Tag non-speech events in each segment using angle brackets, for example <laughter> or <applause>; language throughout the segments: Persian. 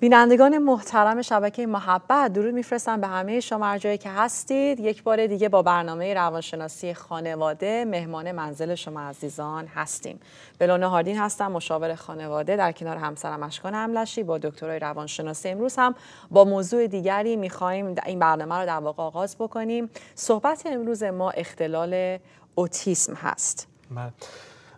بینندگان محترم شبکه محبت درود میفرستم به همه شما هر جایی که هستید یک بار دیگه با برنامه روانشناسی خانواده مهمان منزل شما عزیزان هستیم بلونه هاردین هستم مشاور خانواده در کنار همسرم اشکان املشی با دکترای روانشناسی امروز هم با موضوع دیگری میخواییم این برنامه رو در واقع آغاز بکنیم صحبت امروز ما اختلال اوتیسم هست بله.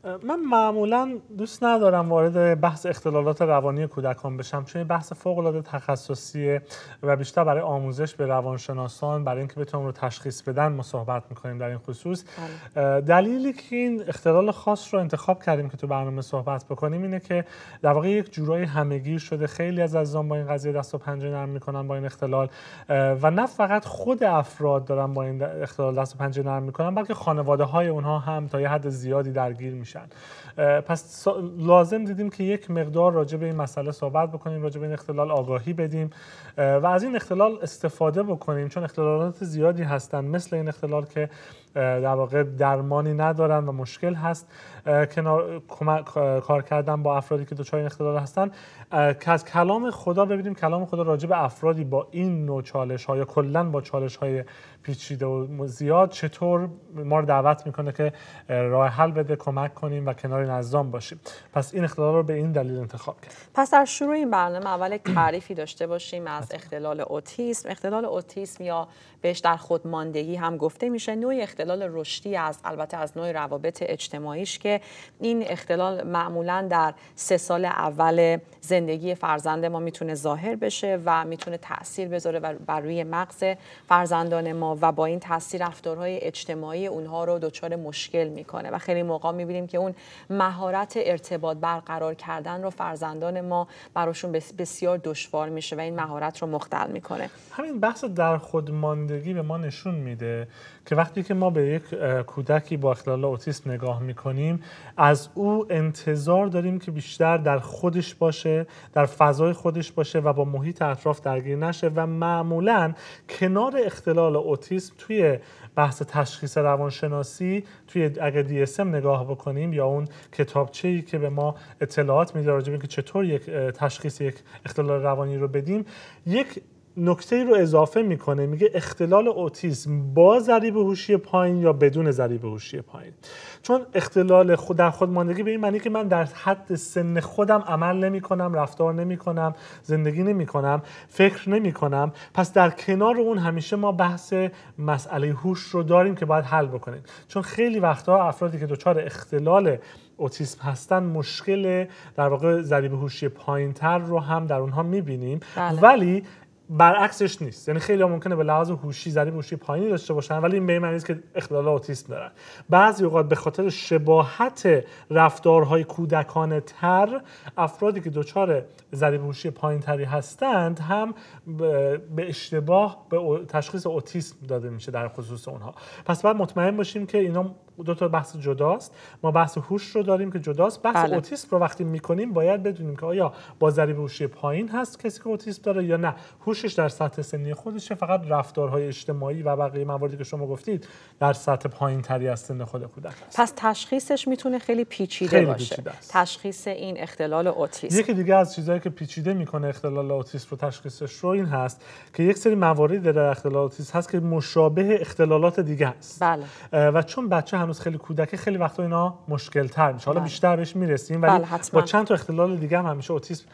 من معمولا دوست ندارم وارد بحث اختلالات روانی کودکان بشم چون بحث فوق العاده تخصصیه و بیشتر برای آموزش به روانشناسان برای اینکه بتونن رو تشخیص بدن ما صحبت میکنیم در این خصوص بله. دلیلی که این اختلال خاص رو انتخاب کردیم که تو برنامه صحبت بکنیم اینه که در واقع یک جورایی همگیر شده خیلی از عزیزان با این قضیه دست و پنجه نرم میکنن با این اختلال و نه فقط خود افراد دارن با این اختلال دست و پنجه نرم میکنن بلکه خانواده های اونها هم تا یه حد زیادی درگیر میشن پس لازم دیدیم که یک مقدار راجع به این مسئله صحبت بکنیم راجع به این اختلال آگاهی بدیم و از این اختلال استفاده بکنیم چون اختلالات زیادی هستن مثل این اختلال که در واقع درمانی ندارن و مشکل هست کنار کار کردن با افرادی که دچار این اختلال هستن که از کلام خدا ببینیم کلام خدا راجع به افرادی با این نوع چالش های یا کلا با چالش های پیچیده و زیاد چطور ما رو دعوت میکنه که راه حل بده کمک کنیم و کنار نظام باشیم پس این اختلال رو به این دلیل انتخاب کرد پس از شروع این برنامه اول تعریفی داشته باشیم از اختلال اوتیسم اختلال اوتیسم یا بهش در خودماندگی هم گفته میشه نوع اختلال اختلال رشدی البته از نوع روابط اجتماعیش که این اختلال معمولا در سه سال اول زندگی فرزند ما میتونه ظاهر بشه و میتونه تاثیر بذاره بر روی مغز فرزندان ما و با این تاثیر رفتارهای اجتماعی اونها رو دچار مشکل میکنه و خیلی موقع میبینیم که اون مهارت ارتباط برقرار کردن رو فرزندان ما براشون بسیار دشوار میشه و این مهارت رو مختل میکنه همین بحث در خودماندگی به ما نشون میده که وقتی که ما به یک کودکی با اختلال اوتیسم نگاه میکنیم از او انتظار داریم که بیشتر در خودش باشه در فضای خودش باشه و با محیط اطراف درگیر نشه و معمولا کنار اختلال اوتیسم توی بحث تشخیص روانشناسی توی اگه DSM نگاه بکنیم یا اون کتابچه که به ما اطلاعات میده راجع که چطور یک تشخیص یک اختلال روانی رو بدیم یک نکته ای رو اضافه میکنه میگه اختلال اوتیسم با ضریب هوشی پایین یا بدون ضریب هوشی پایین چون اختلال خود در خودماندگی به این معنی که من در حد سن خودم عمل نمی کنم رفتار نمی کنم زندگی نمی کنم فکر نمی کنم پس در کنار اون همیشه ما بحث مسئله هوش رو داریم که باید حل بکنیم چون خیلی وقتها افرادی که دچار اختلال اوتیسم هستن مشکل در واقع ضریب هوشی پایینتر رو هم در اونها میبینیم بله. ولی برعکسش نیست یعنی خیلی ممکنه به لحاظ هوشی ضریب هوشی پایینی داشته باشن ولی این به این که اختلال اوتیسم دارن بعضی اوقات به خاطر شباهت رفتارهای کودکانه تر افرادی که دچار ضریب هوشی تری هستند هم به اشتباه به تشخیص اوتیسم داده میشه در خصوص اونها پس بعد مطمئن باشیم که اینا دو تا بحث جداست ما بحث هوش رو داریم که جداست بحث بله. اوتیسم رو وقتی میکنیم باید بدونیم که آیا با ذریب هوشی پایین هست کسی که اوتیسم داره یا نه هوشش در سطح سنی خودشه فقط رفتارهای اجتماعی و بقیه مواردی که شما گفتید در سطح پایین تری از سن خود کودک پس تشخیصش میتونه خیلی پیچیده باشه تشخیص این اختلال اوتیسم یکی دیگه از چیزهایی که پیچیده میکنه اختلال اوتیسم رو تشخیصش رو این هست که یک سری مواردی در اختلال اوتیسم هست که مشابه اختلالات دیگه است بله. و چون بچه هنوز خیلی کودکه خیلی وقتا اینا مشکل تر میشه حالا بله. بیشتر بهش میرسیم ولی بله، با چند تا اختلال دیگه هم همیشه اوتیسم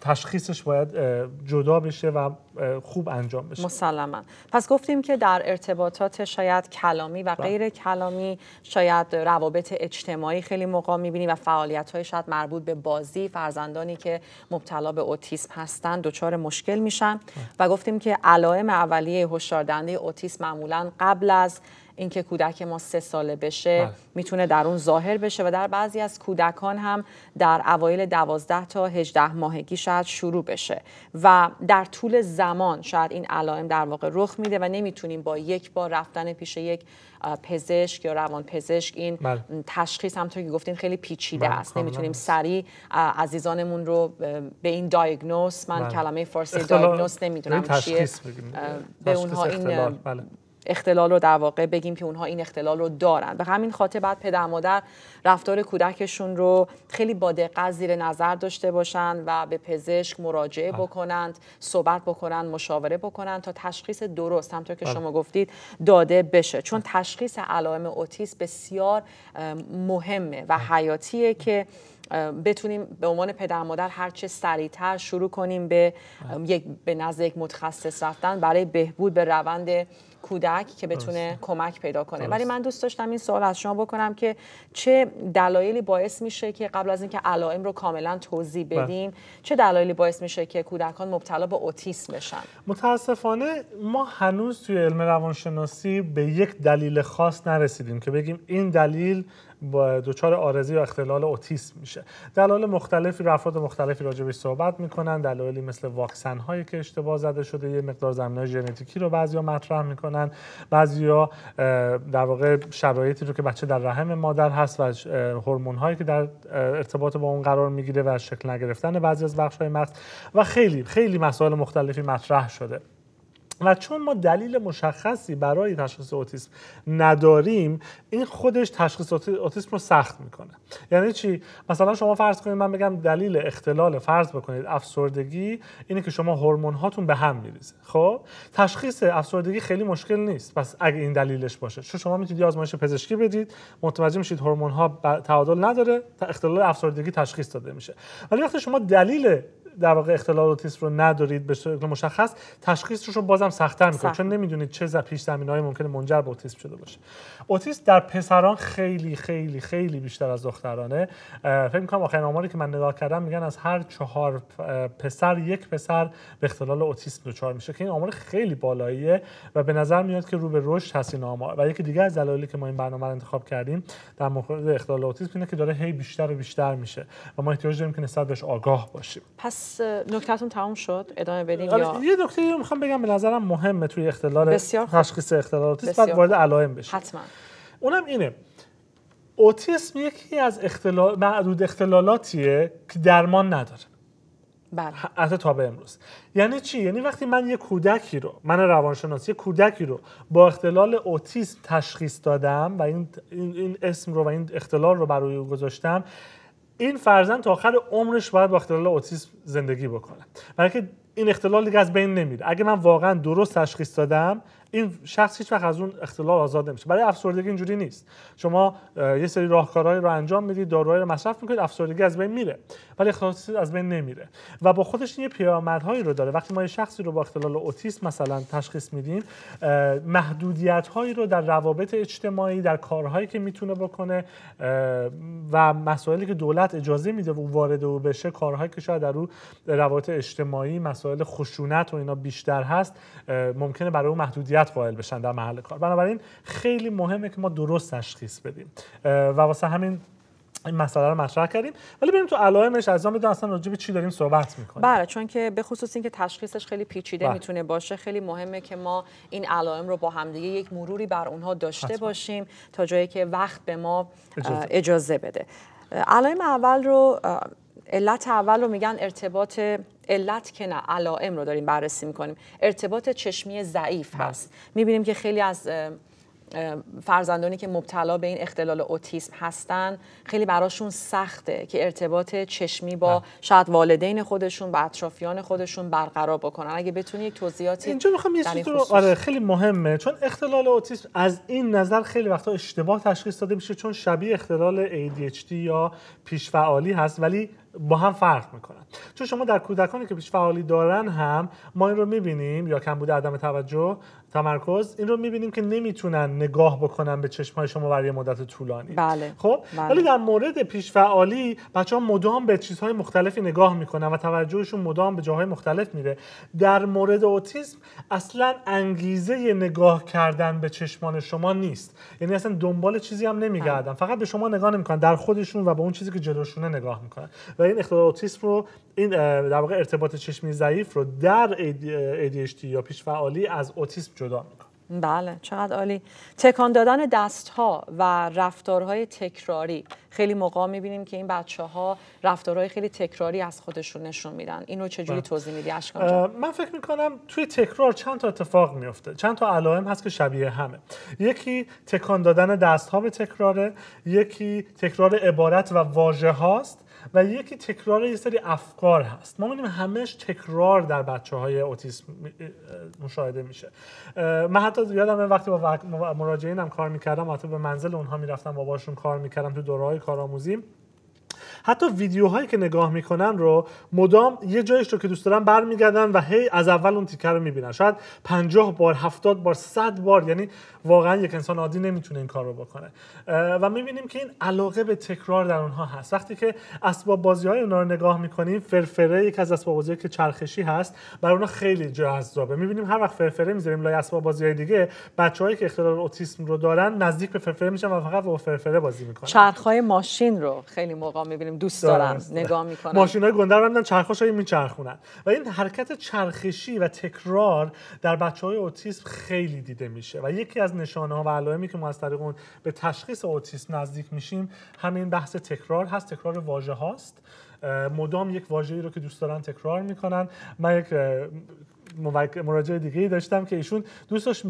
تشخیصش باید جدا بشه و خوب انجام بشه مسلما پس گفتیم که در ارتباطات شاید کلامی و بله. غیر کلامی شاید روابط اجتماعی خیلی موقع میبینیم و فعالیت های شاید مربوط به بازی فرزندانی که مبتلا به اوتیسم هستند دچار مشکل میشن و گفتیم که علائم اولیه هشداردهنده اوتیسم معمولا قبل از اینکه کودک ما سه ساله بشه بله. میتونه در اون ظاهر بشه و در بعضی از کودکان هم در اوایل دوازده تا هجده ماهگی شاید شروع بشه و در طول زمان شاید این علائم در واقع رخ میده و نمیتونیم با یک بار رفتن پیش یک پزشک یا روان پزشک این بل. تشخیص همطور که گفتین خیلی پیچیده بله، است نمیتونیم سریع عزیزانمون رو به این دایگنوس من بل. کلمه فارسی نمیدونم به اونها اختلال رو در واقع بگیم که اونها این اختلال رو دارن به همین خاطر بعد پدر مادر رفتار کودکشون رو خیلی با دقت زیر نظر داشته باشند و به پزشک مراجعه بکنند صحبت بکنند مشاوره بکنند تا تشخیص درست همطور که شما گفتید داده بشه چون تشخیص علائم اوتیس بسیار مهمه و حیاتیه که بتونیم به عنوان پدر مادر هر چه سریعتر شروع کنیم به یک به نزد یک متخصص رفتن برای بهبود به روند کودک که بتونه کمک پیدا کنه ولی من دوست داشتم این سوال از شما بکنم که چه دلایلی باعث میشه که قبل از اینکه علائم رو کاملا توضیح بله. بدیم چه دلایلی باعث میشه که کودکان مبتلا به اوتیسم بشن متاسفانه ما هنوز توی علم روانشناسی به یک دلیل خاص نرسیدیم که بگیم این دلیل دچار آرزی و اختلال اوتیسم میشه دلایل مختلفی و افراد مختلفی راجبش صحبت میکنن دلایلی مثل واکسن هایی که اشتباه زده شده یه مقدار زمینه ژنتیکی رو بعضیا مطرح میکنن بعضیا در واقع شرایطی رو که بچه در رحم مادر هست و هورمون هایی که در ارتباط با اون قرار میگیره و شکل نگرفتن بعضی از بخش های مغز و خیلی خیلی مسائل مختلفی مطرح شده و چون ما دلیل مشخصی برای تشخیص اوتیسم نداریم این خودش تشخیص اوتیسم رو سخت میکنه یعنی چی مثلا شما فرض کنید من بگم دلیل اختلال فرض بکنید افسردگی اینه که شما هورمون هاتون به هم میریزه خب تشخیص افسردگی خیلی مشکل نیست پس اگه این دلیلش باشه چون شما میتونید آزمایش پزشکی بدید متوجه میشید هورمون ها تعادل نداره اختلال افسردگی تشخیص داده میشه ولی وقتی شما دلیل در واقع اختلال اوتیسم رو ندارید به شکل مشخص تشخیصش رو بازم سختتر می‌کنه سخت. چون نمیدونید چه ز... پیش زمینه‌ای ممکنه منجر به اوتیسم شده باشه اوتیسم در پسران خیلی خیلی خیلی بیشتر از دخترانه فکر می‌کنم آخرین آماری که من نگاه کردم میگن از هر چهار پسر یک پسر به اختلال اوتیسم دچار میشه که این آمار خیلی بالاییه و به نظر میاد که رو به رشد هست این آمار و یکی دیگه از دلایلی که ما این برنامه رو انتخاب کردیم در مورد اختلال اوتیسم اینه که داره هی بیشتر و بیشتر میشه و ما احتیاج داریم که نسبت بهش آگاه باشیم پس نکتهتون تمام شد ادامه بدیم یه نکته رو میخوام بگم به نظرم مهمه توی اختلال تشخیص اختلالات بعد وارد علائم بشه حتما اونم اینه اوتیسم یکی از اختلال معدود اختلالاتیه که درمان نداره بله حتی تا به امروز یعنی چی یعنی وقتی من یه کودکی رو من روانشناس یه کودکی رو با اختلال اوتیسم تشخیص دادم و این این اسم رو و این اختلال رو برای او گذاشتم این فرزند تا آخر عمرش باید با اختلال اوتیسم زندگی بکنه برای این اختلال دیگه از بین نمیره اگه من واقعا درست تشخیص دادم این شخص هیچ وقت از اون اختلال آزاد نمیشه برای افسردگی اینجوری نیست شما یه سری راهکارهایی رو انجام میدید داروهایی رو مصرف میکنید افسردگی از بین میره ولی اختلال از بین نمیره و با خودش یه پیامدهایی رو داره وقتی ما یه شخصی رو با اختلال اوتیسم مثلا تشخیص میدیم محدودیت هایی رو در روابط اجتماعی در کارهایی که میتونه بکنه و مسائلی که دولت اجازه میده و وارد او بشه کارهایی که شاید در او روابط اجتماعی مسائل خشونت و اینا بیشتر هست ممکنه برای او محدودیت مهاجرت قائل در محل کار بنابراین خیلی مهمه که ما درست تشخیص بدیم و واسه همین این مسئله رو مطرح کردیم ولی بریم تو علائمش از بدون اصلا راجع به چی داریم صحبت میکنیم بله چون که به خصوص اینکه تشخیصش خیلی پیچیده بله. میتونه باشه خیلی مهمه که ما این علائم رو با همدیگه یک مروری بر اونها داشته باشیم تا جایی که وقت به ما اجازه, اجازه بده علائم اول رو علت اول رو میگن ارتباط علت که نه علائم رو داریم بررسی میکنیم ارتباط چشمی ضعیف بله. هست میبینیم که خیلی از فرزندانی که مبتلا به این اختلال اوتیسم هستن خیلی براشون سخته که ارتباط چشمی با بله. شاید والدین خودشون با اطرافیان خودشون برقرار بکنن اگه بتونی یک توضیحاتی اینجا یه آره، خیلی مهمه چون اختلال اوتیسم از این نظر خیلی وقتا اشتباه تشخیص داده میشه چون شبیه اختلال ADHD یا پیشفعالی هست ولی با هم فرق میکنن چون شما در کودکانی که پیش فعالی دارن هم ما این رو میبینیم یا کم بوده عدم توجه تمرکز این رو میبینیم که نمیتونن نگاه بکنن به چشمای شما برای مدت طولانی بله. خب بله. در مورد پیش فعالی بچه ها مدام به چیزهای مختلفی نگاه میکنن و توجهشون مدام به جاهای مختلف میره در مورد اوتیسم اصلا انگیزه نگاه کردن به چشمان شما نیست یعنی اصلا دنبال چیزی هم نمیگردن بله. فقط به شما نگاه نمیکنن در خودشون و به اون چیزی که جلوشونه نگاه میکنن و این اختلال اوتیسم رو این در واقع ارتباط چشمی ضعیف رو در ADHD یا پیش فعالی از اوتیسم جدا بله چقدر عالی تکان دادن دست ها و رفتارهای تکراری خیلی موقع میبینیم که این بچه ها رفتارهای خیلی تکراری از خودشون نشون میدن اینو چجوری بله. توضیح میدی اشکان من فکر میکنم توی تکرار چند تا اتفاق میفته چند تا علائم هست که شبیه همه یکی تکان دادن دست ها به تکراره یکی تکرار عبارت و واژه هاست و یکی تکرار یه سری افکار هست ما میدیم همش تکرار در بچه های اوتیسم مشاهده میشه من حتی یادم وقتی با مراجعینم کار میکردم حتی به منزل اونها میرفتم باباشون کار میکردم تو دورهای کارآموزیم. حتی ویدیوهایی که نگاه میکنن رو مدام یه جایش رو که دوست دارن برمیگردن و هی از اول اون تیکر رو میبینن شاید 50 بار 70 بار 100 بار یعنی واقعا یک انسان عادی نمیتونه این کار رو بکنه و میبینیم که این علاقه به تکرار در اونها هست وقتی که اسباب بازی های اونها رو نگاه میکنیم فرفره یک از اسباب بازی که چرخشی هست برای اونها خیلی جذابه میبینیم هر وقت فرفره میذاریم لای اسباب بازی های دیگه بچه‌هایی که اختلال اوتیسم رو دارن نزدیک به فرفره میشن و فقط با فرفره بازی میکنن های ماشین رو خیلی موقع میبینیم میکنیم دوست دارم نگاه میکنم ماشینای گنده رو میدن چرخاش میچرخونن و این حرکت چرخشی و تکرار در بچه های اوتیسم خیلی دیده میشه و یکی از نشانه ها و علائمی که ما از طریق اون به تشخیص اوتیسم نزدیک میشیم همین بحث تکرار هست تکرار واژه هاست مدام یک واژه‌ای رو که دوست دارن تکرار میکنن من یک مراجعه دیگه ای داشتم که ایشون دوست داشت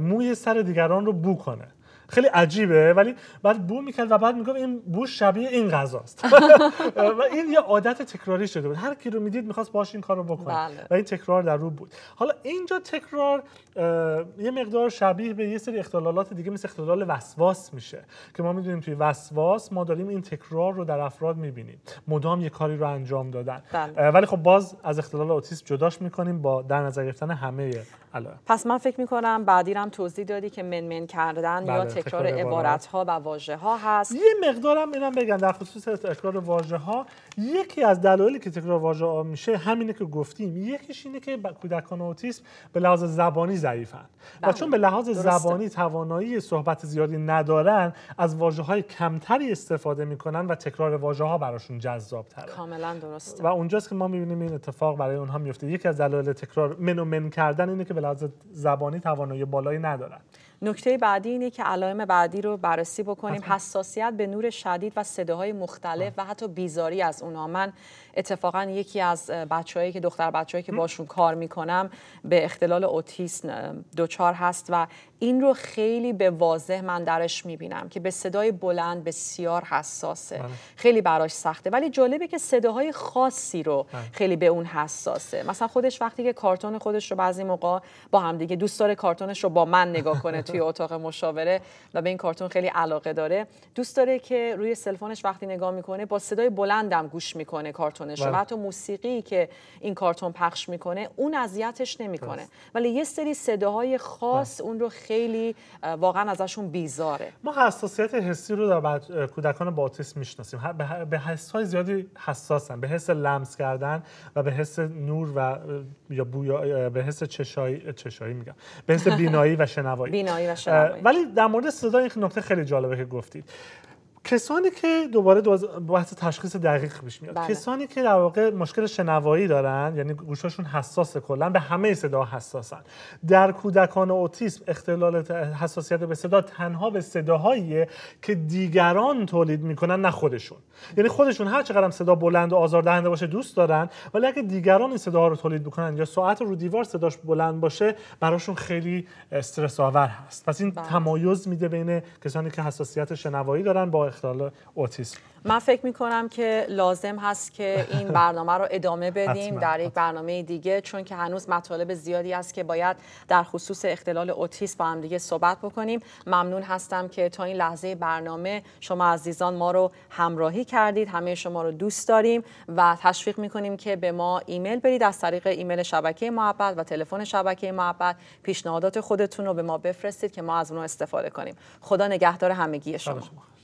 موی سر دیگران رو بو کنه خیلی عجیبه ولی بعد بو میکرد و بعد میگفت این بو شبیه این غذاست <laughs> و این یه عادت تکراری شده بود هر کی رو میدید میخواست باش این کارو رو بکنه بله. و این تکرار در رو بود حالا اینجا تکرار یه مقدار شبیه به یه سری اختلالات دیگه مثل اختلال وسواس میشه که ما میدونیم توی وسواس ما داریم این تکرار رو در افراد میبینیم مدام یه کاری رو انجام دادن بله. ولی خب باز از اختلال اوتیسم جداش میکنیم با در نظر گرفتن همه پس من فکر میکنم بعدی هم توضیح دادی که منمن کردن یا بله. تکرار عبارت ها و واژه ها هست یه مقدارم اینم بگن در خصوص تکرار واژه ها یکی از دلایلی که تکرار واژه ها میشه همینه که گفتیم یکیش اینه که کودکان اوتیسم به لحاظ زبانی ضعیفن و بله، چون به لحاظ زبانی توانایی صحبت زیادی ندارن از واژه های کمتری استفاده میکنن و تکرار واژه ها براشون جذاب تره کاملا درسته و اونجاست که ما میبینیم این اتفاق برای اونها میفته یکی از دلایل تکرار منو من کردن اینه که به لحاظ زبانی توانایی بالایی ندارن نکته بعدی اینه که علائم بعدی رو بررسی بکنیم حساسیت به نور شدید و صداهای مختلف و حتی بیزاری از اونها من اتفاقا یکی از بچههایی که دختر بچههایی که باشون کار میکنم به اختلال اوتیسم دچار هست و این رو خیلی به واضح من درش میبینم که به صدای بلند بسیار حساسه بله. خیلی براش سخته ولی جالبه که صداهای خاصی رو بله. خیلی به اون حساسه مثلا خودش وقتی که کارتون خودش رو بعضی موقع با هم دیگه دوست داره کارتونش رو با من نگاه کنه توی <laughs> اتاق مشاوره و به این کارتون خیلی علاقه داره دوست داره که روی سلفونش وقتی نگاه میکنه با صدای بلندم گوش میکنه کارتونش بله. و موسیقی که این کارتون پخش میکنه اون اذیتش نمیکنه ولی یه سری صداهای خاص بله. اون رو خیلی واقعا ازشون بیزاره ما حساسیت حسی رو در کودکان با اتیسم میشناسیم به, حس های زیادی حساسن به حس لمس کردن و به حس نور و یا به حس چشایی چشایی میگم به حس بینایی و <laughs> شنوایی بینایی و شنوایی ولی در مورد صدا یک نکته خیلی جالبه که گفتید کسانی که دوباره بحث تشخیص دقیق پیش میاد بله. کسانی که در واقع مشکل شنوایی دارن یعنی گوشاشون حساس کلا به همه صدا حساسن در کودکان اوتیسم اختلال حساسیت به صدا تنها به صداهایی که دیگران تولید میکنن نه خودشون یعنی خودشون هر چقدر صدا بلند و آزاردهنده باشه دوست دارن ولی اگه دیگران این صداها رو تولید بکنن یا ساعت رو دیوار صداش بلند باشه براشون خیلی استرس آور هست پس این بله. تمایز میده بین کسانی که حساسیت شنوایی دارن با اختلال اوتیسم من فکر می کنم که لازم هست که این <laughs> برنامه رو ادامه بدیم در یک برنامه دیگه چون که هنوز مطالب زیادی است که باید در خصوص اختلال اوتیسم با هم دیگه صحبت بکنیم ممنون هستم که تا این لحظه برنامه شما عزیزان ما رو همراهی کردید همه شما رو دوست داریم و تشویق می کنیم که به ما ایمیل برید از طریق ایمیل شبکه محبت و تلفن شبکه محبت پیشنهادات خودتون رو به ما بفرستید که ما از اون استفاده کنیم خدا نگهدار همگی شما.